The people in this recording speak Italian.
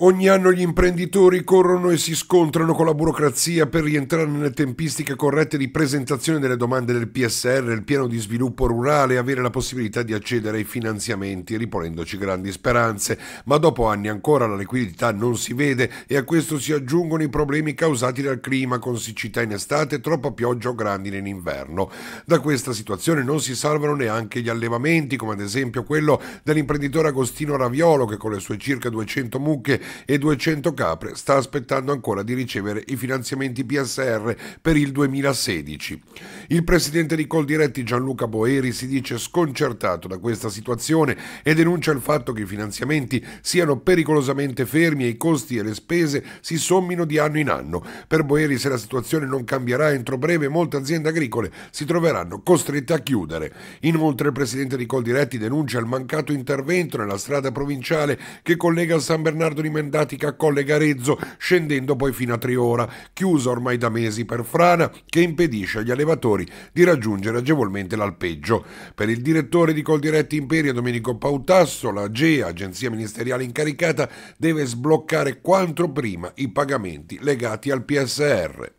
Ogni anno gli imprenditori corrono e si scontrano con la burocrazia per rientrare nelle tempistiche corrette di presentazione delle domande del PSR, il piano di sviluppo rurale e avere la possibilità di accedere ai finanziamenti, riponendoci grandi speranze. Ma dopo anni ancora la liquidità non si vede e a questo si aggiungono i problemi causati dal clima, con siccità in estate, troppa pioggia o grandine in inverno. Da questa situazione non si salvano neanche gli allevamenti, come ad esempio quello dell'imprenditore Agostino Raviolo che con le sue circa 200 mucche e 200 capre sta aspettando ancora di ricevere i finanziamenti PSR per il 2016. Il presidente di Coldiretti Gianluca Boeri si dice sconcertato da questa situazione e denuncia il fatto che i finanziamenti siano pericolosamente fermi e i costi e le spese si sommino di anno in anno. Per Boeri se la situazione non cambierà entro breve molte aziende agricole si troveranno costrette a chiudere. Inoltre il presidente di Coldiretti denuncia il mancato intervento nella strada provinciale che collega San Bernardo di Mestre mendatica Colle Garezzo, scendendo poi fino a Triora, chiusa ormai da mesi per frana che impedisce agli allevatori di raggiungere agevolmente l'alpeggio. Per il direttore di Coldiretti Imperia, Domenico Pautasso, la GEA, agenzia ministeriale incaricata, deve sbloccare quanto prima i pagamenti legati al PSR.